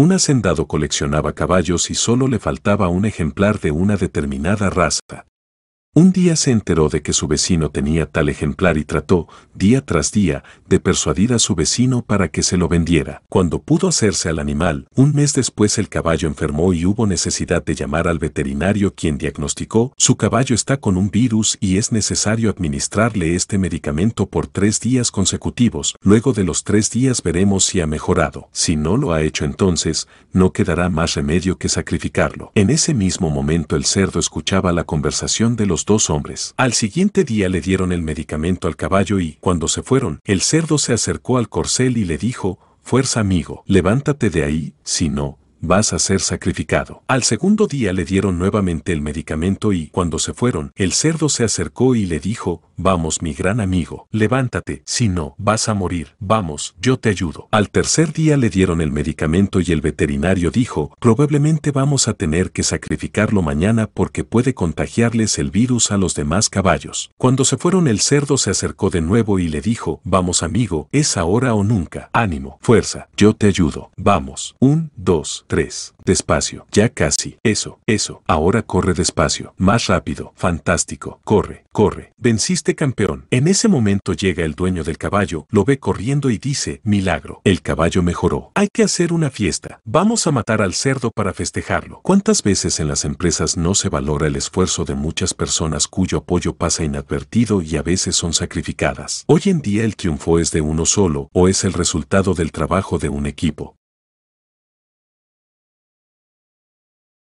Un hacendado coleccionaba caballos y solo le faltaba un ejemplar de una determinada raza. Un día se enteró de que su vecino tenía tal ejemplar y trató, día tras día, de persuadir a su vecino para que se lo vendiera. Cuando pudo hacerse al animal, un mes después el caballo enfermó y hubo necesidad de llamar al veterinario quien diagnosticó, su caballo está con un virus y es necesario administrarle este medicamento por tres días consecutivos. Luego de los tres días veremos si ha mejorado. Si no lo ha hecho entonces, no quedará más remedio que sacrificarlo. En ese mismo momento el cerdo escuchaba la conversación de los dos hombres. Al siguiente día le dieron el medicamento al caballo y, cuando se fueron, el cerdo se acercó al corcel y le dijo, Fuerza amigo, levántate de ahí, si no, vas a ser sacrificado. Al segundo día le dieron nuevamente el medicamento y, cuando se fueron, el cerdo se acercó y le dijo, vamos mi gran amigo, levántate, si no, vas a morir, vamos, yo te ayudo. Al tercer día le dieron el medicamento y el veterinario dijo, probablemente vamos a tener que sacrificarlo mañana porque puede contagiarles el virus a los demás caballos. Cuando se fueron el cerdo se acercó de nuevo y le dijo, vamos amigo, es ahora o nunca, ánimo, fuerza, yo te ayudo, vamos, un, dos, 3. Despacio. Ya casi. Eso, eso. Ahora corre despacio. Más rápido. Fantástico. Corre, corre. Venciste campeón. En ese momento llega el dueño del caballo, lo ve corriendo y dice, milagro. El caballo mejoró. Hay que hacer una fiesta. Vamos a matar al cerdo para festejarlo. ¿Cuántas veces en las empresas no se valora el esfuerzo de muchas personas cuyo apoyo pasa inadvertido y a veces son sacrificadas? Hoy en día el triunfo es de uno solo o es el resultado del trabajo de un equipo.